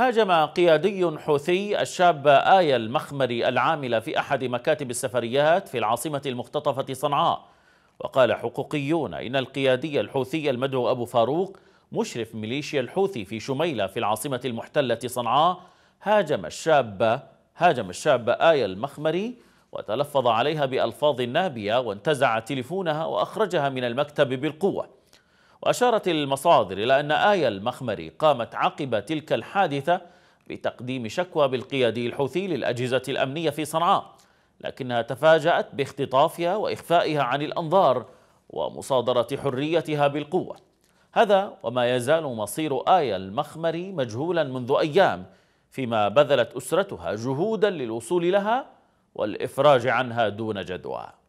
هاجم قيادي حوثي الشاب آية المخمري العاملة في أحد مكاتب السفريات في العاصمة المختطفة صنعاء وقال حقوقيون إن القيادي الحوثي المدعو أبو فاروق مشرف ميليشيا الحوثي في شميلة في العاصمة المحتلة صنعاء هاجم الشاب هاجم الشاب آية المخمري وتلفظ عليها بألفاظ نابية وانتزع تليفونها وأخرجها من المكتب بالقوة وأشارت المصادر إلى أن آية المخمري قامت عقب تلك الحادثة بتقديم شكوى بالقيادي الحوثي للأجهزة الأمنية في صنعاء لكنها تفاجأت باختطافها وإخفائها عن الأنظار ومصادرة حريتها بالقوة هذا وما يزال مصير آية المخمري مجهولا منذ أيام فيما بذلت أسرتها جهودا للوصول لها والإفراج عنها دون جدوى